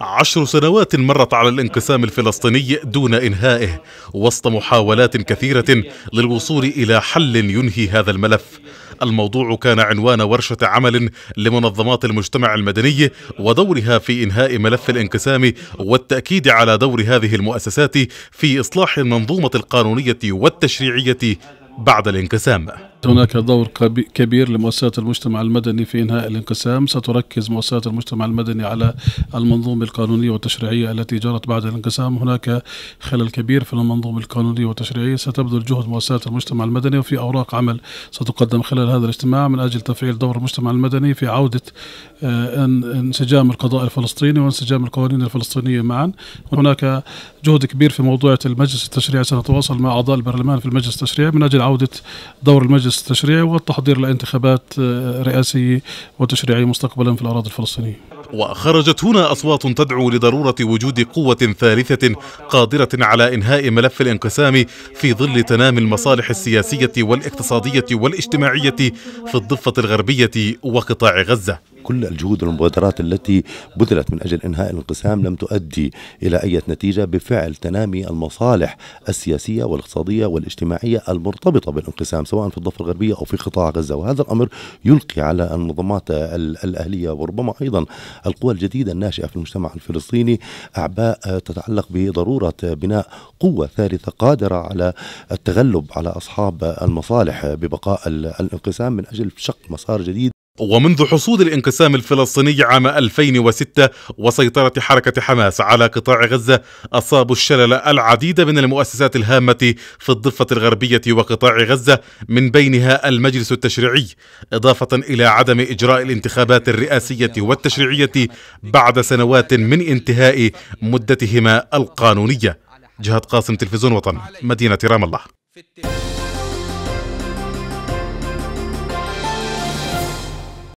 عشر سنوات مرت على الانقسام الفلسطيني دون إنهائه وسط محاولات كثيرة للوصول إلى حل ينهي هذا الملف الموضوع كان عنوان ورشة عمل لمنظمات المجتمع المدني ودورها في إنهاء ملف الانقسام والتأكيد على دور هذه المؤسسات في إصلاح المنظومة القانونية والتشريعية بعد الانقسام هناك دور كبير لمؤسسات المجتمع المدني في إنهاء الانقسام ستركز مؤسسات المجتمع المدني على المنظومة القانونية والتشريعية التي جرت بعد الانقسام هناك خلل كبير في المنظومة القانونية والتشريعية ستبذل جهد مؤسسات المجتمع المدني وفي أوراق عمل ستقدم خلال هذا الاجتماع من أجل تفعيل دور المجتمع المدني في عودة آه، انسجام القضاء الفلسطيني وانسجام القوانين الفلسطينية معا هناك جهد كبير في موضوع المجلس التشريعي سنتواصل مع أعضاء البرلمان في المجلس التشريعي من أجل عودة دور المجلس المجلس التشريعي والتحضير لانتخابات آه، رئاسية وتشريعية مستقبلا في الأراضي الفلسطينية وخرجت هنا أصوات تدعو لضرورة وجود قوة ثالثة قادرة على إنهاء ملف الانقسام في ظل تنامي المصالح السياسية والاقتصادية والاجتماعية في الضفة الغربية وقطاع غزة كل الجهود والمبادرات التي بذلت من أجل إنهاء الانقسام لم تؤدي إلى أي نتيجة بفعل تنامي المصالح السياسية والاقتصادية والاجتماعية المرتبطة بالانقسام سواء في الضفة الغربية أو في قطاع غزة وهذا الأمر يلقي على المنظمات الأهلية وربما أيضا القوى الجديدة الناشئة في المجتمع الفلسطيني أعباء تتعلق بضرورة بناء قوة ثالثة قادرة على التغلب على أصحاب المصالح ببقاء الانقسام من أجل شق مسار جديد ومنذ حصول الانقسام الفلسطيني عام 2006 وسيطرة حركة حماس على قطاع غزة أصابوا الشلل العديد من المؤسسات الهامة في الضفة الغربية وقطاع غزة من بينها المجلس التشريعي إضافة إلى عدم إجراء الانتخابات الرئاسية والتشريعية بعد سنوات من انتهاء مدتهما القانونية جهاد قاسم تلفزيون وطن مدينة رام الله